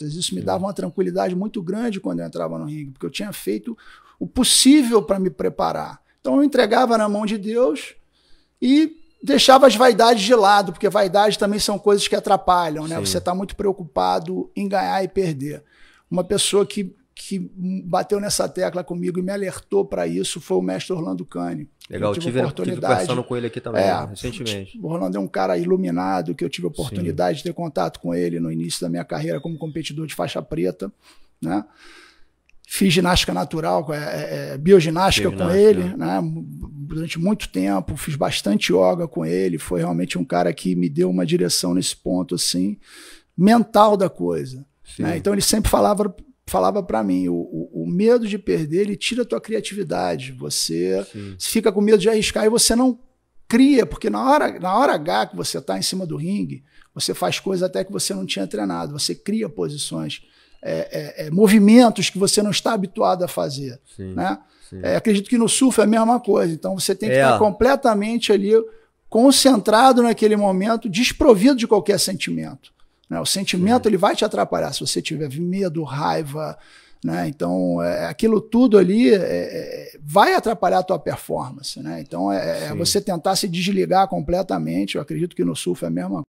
Isso me dava uma tranquilidade muito grande quando eu entrava no ringue, porque eu tinha feito o possível para me preparar. Então eu entregava na mão de Deus e deixava as vaidades de lado, porque vaidades também são coisas que atrapalham, né? Sim. Você está muito preocupado em ganhar e perder. Uma pessoa que que bateu nessa tecla comigo e me alertou para isso foi o mestre Orlando Cani. Legal, eu tive, tive, oportunidade. tive conversando com ele aqui também, é, recentemente. O Orlando é um cara iluminado que eu tive a oportunidade Sim. de ter contato com ele no início da minha carreira como competidor de faixa preta, né? Fiz ginástica natural, é, é, bioginástica, é, bioginástica com ele, né? Durante muito tempo, fiz bastante yoga com ele. Foi realmente um cara que me deu uma direção nesse ponto, assim, mental da coisa. Né? Então ele sempre falava falava para mim, o, o, o, medo de perder, ele tira a tua criatividade, você Sim. fica com medo de arriscar e você não cria, porque na hora, na hora H que você está em cima do ringue, você faz coisas até que você não tinha treinado, você cria posições, é, é, é, movimentos que você não está habituado a fazer, Sim. né? Sim. É, acredito que no surf é a mesma coisa, então você tem que é. estar completamente ali concentrado naquele momento, desprovido de qualquer sentimento. Né? O sentimento uhum. ele vai te atrapalhar se você tiver medo, raiva. Né? Então, é, aquilo tudo ali é, é vai atrapalhar a tua performance. Né? Então, é, é você tentar se desligar completamente. Eu acredito que no surf é a mesma